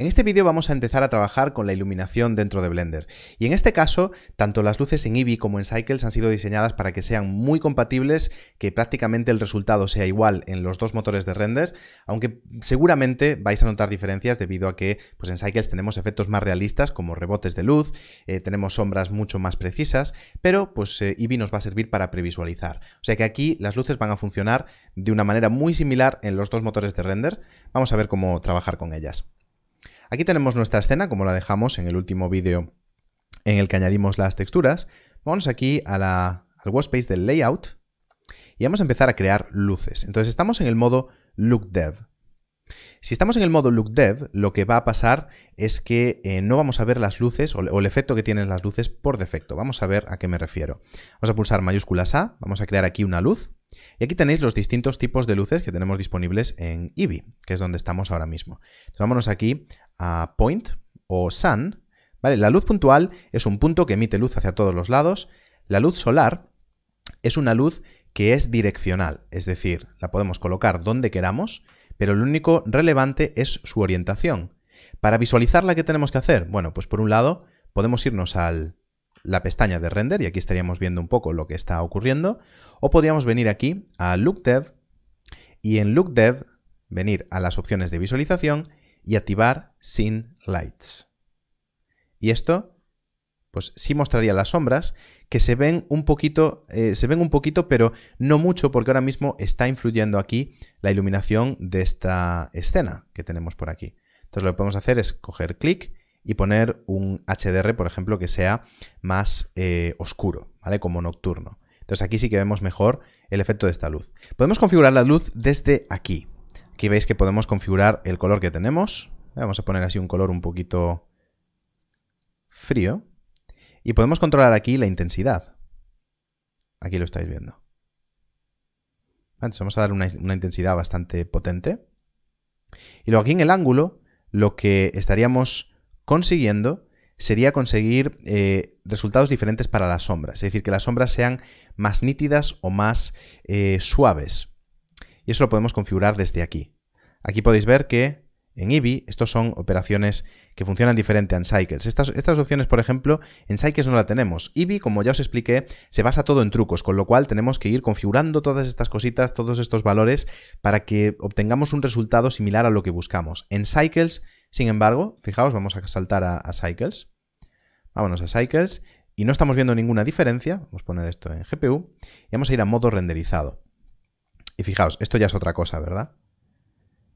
En este vídeo vamos a empezar a trabajar con la iluminación dentro de Blender y en este caso tanto las luces en Eevee como en Cycles han sido diseñadas para que sean muy compatibles, que prácticamente el resultado sea igual en los dos motores de renders, aunque seguramente vais a notar diferencias debido a que pues en Cycles tenemos efectos más realistas como rebotes de luz, eh, tenemos sombras mucho más precisas, pero pues eh, Eevee nos va a servir para previsualizar. O sea que aquí las luces van a funcionar de una manera muy similar en los dos motores de render. Vamos a ver cómo trabajar con ellas. Aquí tenemos nuestra escena, como la dejamos en el último vídeo en el que añadimos las texturas. Vamos aquí a la, al workspace del layout y vamos a empezar a crear luces. Entonces estamos en el modo look dev. Si estamos en el modo Look Dev, lo que va a pasar es que eh, no vamos a ver las luces o, el efecto que tienen las luces por defecto. Vamos a ver a qué me refiero. Vamos a pulsar mayúsculas A, vamos a crear aquí una luz. Y aquí tenéis los distintos tipos de luces que tenemos disponibles en Eevee, que es donde estamos ahora mismo. vámonos aquí a Point o Sun. ¿vale? La luz puntual es un punto que emite luz hacia todos los lados. La luz solar es una luz que es direccional, es decir, la podemos colocar donde queramos pero lo único relevante es su orientación. Para visualizarla, ¿qué tenemos que hacer? Bueno, pues por un lado, podemos irnos a la pestaña de render, y aquí estaríamos viendo un poco lo que está ocurriendo, o podríamos venir aquí a LookDev, y en LookDev venir a las opciones de visualización y activar Sin Lights. Y esto pues sí mostraría las sombras, que se ven un poquito, eh, se ven un poquito, pero no mucho, porque ahora mismo está influyendo aquí la iluminación de esta escena que tenemos por aquí. Entonces lo que podemos hacer es coger clic y poner un HDR, por ejemplo, que sea más eh, oscuro, ¿vale? Como nocturno. Entonces aquí sí que vemos mejor el efecto de esta luz. Podemos configurar la luz desde aquí. Aquí veis que podemos configurar el color que tenemos. Vamos a poner así un color un poquito frío. Y podemos controlar aquí la intensidad. Aquí lo estáis viendo. vamos a dar una, intensidad bastante potente. Y luego aquí en el ángulo lo que estaríamos consiguiendo sería conseguir eh, resultados diferentes para las sombras, es decir, que las sombras sean más nítidas o más eh, suaves. Y eso lo podemos configurar desde aquí. Aquí podéis ver que en Eevee, estos son operaciones que funcionan diferente en Cycles. Estas, estas, opciones, por ejemplo, en Cycles no la tenemos. Eevee, como ya os expliqué, se basa todo en trucos, con lo cual tenemos que ir configurando todas estas cositas, todos estos valores, para que obtengamos un resultado similar a lo que buscamos. En Cycles, sin embargo, fijaos, vamos a saltar a, a Cycles. Vámonos a Cycles y no estamos viendo ninguna diferencia. Vamos a poner esto en GPU y vamos a ir a modo renderizado. Y fijaos, esto ya es otra cosa, ¿verdad?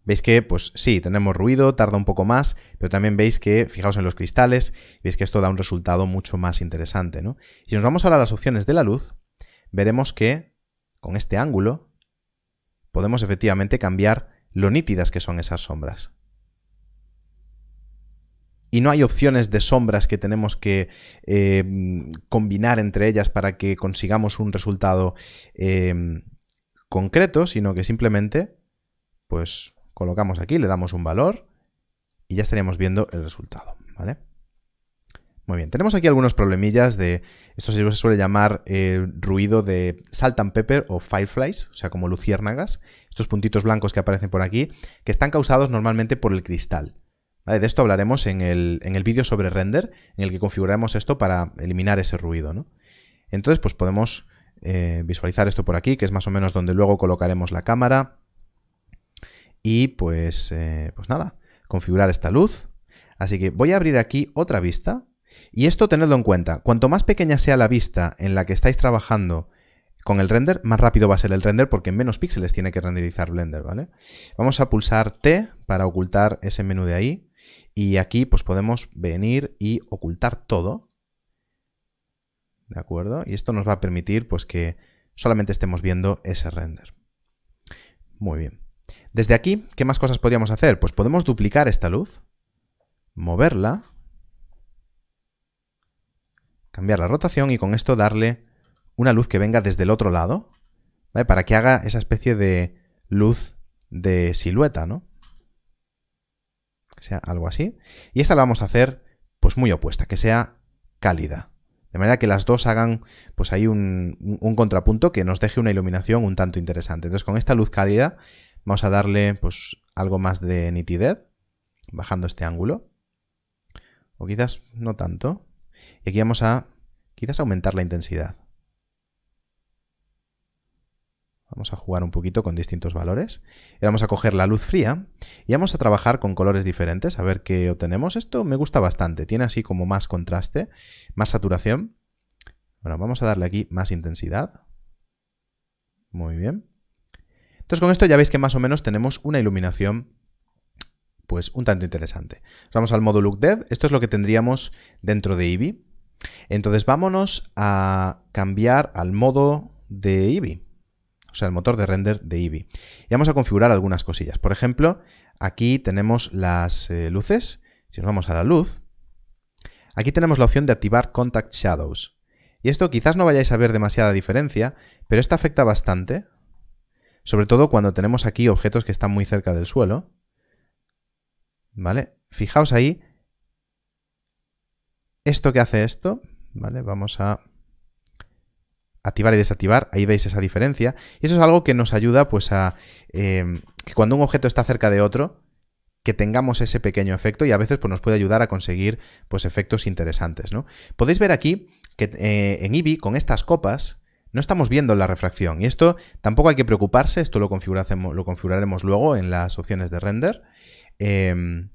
Veis que, pues sí, tenemos ruido, tarda un poco más, pero también veis que, fijaos en los cristales, veis que esto da un resultado mucho más interesante, ¿no? Si nos vamos ahora a las opciones de la luz, veremos que con este ángulo podemos efectivamente cambiar lo nítidas que son esas sombras. Y no hay opciones de sombras que tenemos que eh, combinar entre ellas para que consigamos un resultado eh, concreto, sino que simplemente, pues colocamos aquí, le damos un valor y ya estaríamos viendo el resultado, ¿vale? Muy bien, tenemos aquí algunos problemillas de, esto se suele llamar eh, ruido de salt and pepper o fireflies, o sea, como luciérnagas, estos puntitos blancos que aparecen por aquí, que están causados normalmente por el cristal. De esto hablaremos en el, vídeo sobre render, en el que configuraremos esto para eliminar ese ruido. ¿no? Entonces, pues podemos eh, visualizar esto por aquí, que es más o menos donde luego colocaremos la cámara, y pues, eh, pues nada, configurar esta luz. Así que voy a abrir aquí otra vista y esto tenedlo en cuenta. Cuanto más pequeña sea la vista en la que estáis trabajando con el render, más rápido va a ser el render porque en menos píxeles tiene que renderizar Blender, ¿vale? Vamos a pulsar T para ocultar ese menú de ahí y aquí pues podemos venir y ocultar todo. ¿De acuerdo? Y esto nos va a permitir pues que solamente estemos viendo ese render. Muy bien. Desde aquí, ¿qué más cosas podríamos hacer? Pues podemos duplicar esta luz, moverla, cambiar la rotación y con esto darle una luz que venga desde el otro lado, ¿vale? Para que haga esa especie de luz de silueta, ¿no? Que sea algo así. Y esta la vamos a hacer, pues muy opuesta, que sea cálida. De manera que las dos hagan, pues hay un, un contrapunto que nos deje una iluminación un tanto interesante. Entonces con esta luz cálida Vamos a darle pues, algo más de nitidez, bajando este ángulo. O quizás no tanto. Y aquí vamos a quizás aumentar la intensidad. Vamos a jugar un poquito con distintos valores. Y vamos a coger la luz fría y vamos a trabajar con colores diferentes, a ver qué obtenemos. Esto me gusta bastante, tiene así como más contraste, más saturación. Bueno, vamos a darle aquí más intensidad. Muy bien. Entonces con esto ya veis que más o menos tenemos una iluminación pues un tanto interesante. Vamos al modo look dev, esto es lo que tendríamos dentro de Eevee. Entonces vámonos a cambiar al modo de Eevee, o sea, el motor de render de Eevee. Y vamos a configurar algunas cosillas. Por ejemplo, aquí tenemos las eh, luces. Si nos vamos a la luz, aquí tenemos la opción de activar Contact Shadows. Y esto quizás no vayáis a ver demasiada diferencia, pero esto afecta bastante sobre todo cuando tenemos aquí objetos que están muy cerca del suelo. ¿Vale? Fijaos ahí. Esto que hace esto, ¿vale? Vamos a activar y desactivar, ahí veis esa diferencia. Y eso es algo que nos ayuda pues a em, que cuando un objeto está cerca de otro, que tengamos ese pequeño efecto y a veces pues, nos puede ayudar a conseguir pues, efectos interesantes. ¿no? Podéis ver aquí que eh, en Eevee con estas copas no estamos viendo la refracción. Y esto tampoco hay que preocuparse, esto lo, configuraremos luego en las opciones de render. Em,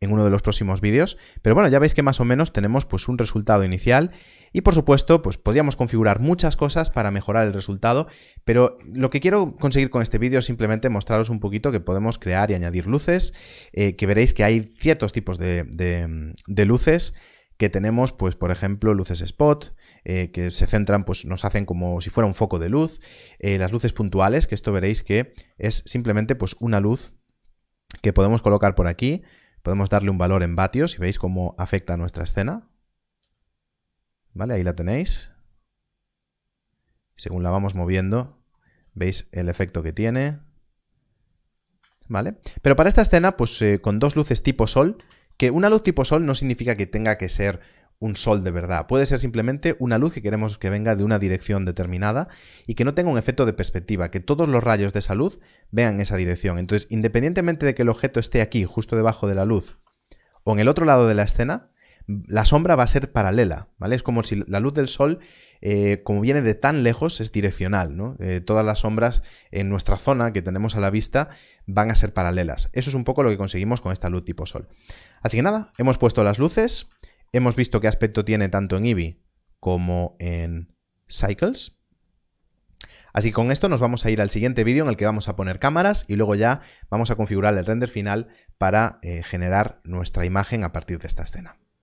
en uno de los próximos vídeos, pero bueno, ya veis que más o menos tenemos pues un resultado inicial y por supuesto pues podríamos configurar muchas cosas para mejorar el resultado, pero lo que quiero conseguir con este vídeo es simplemente mostraros un poquito que podemos crear y añadir luces, eh, que veréis que hay ciertos tipos de luces que tenemos, pues, por ejemplo, luces spot, eh, que se centran, pues nos hacen como si fuera un foco de luz, eh, las luces puntuales, que esto veréis que es simplemente pues una luz que podemos colocar por aquí, podemos darle un valor en vatios y veis cómo afecta a nuestra escena. Vale, ahí la tenéis. Según la vamos moviendo, veis el efecto que tiene. Vale, pero para esta escena, pues eh, con dos luces tipo sol, que una luz tipo sol no significa que tenga que ser un sol de verdad. Puede ser simplemente una luz que queremos que venga de una dirección determinada y que no tenga un efecto de perspectiva, que todos los rayos de esa luz vean esa dirección. Entonces, independientemente de que el objeto esté aquí, justo debajo de la luz, o en el otro lado de la escena, la sombra va a ser paralela, ¿vale? Es como si la luz del sol, eh, como viene de tan lejos, es direccional, ¿no? Eh, todas las sombras en nuestra zona que tenemos a la vista van a ser paralelas. Eso es un poco lo que conseguimos con esta luz tipo sol. Así que nada, hemos puesto las luces, hemos visto qué aspecto tiene tanto en Eevee como en Cycles. Así que con esto nos vamos a ir al siguiente vídeo en el que vamos a poner cámaras y luego ya vamos a configurar el render final para eh, generar nuestra imagen a partir de esta escena.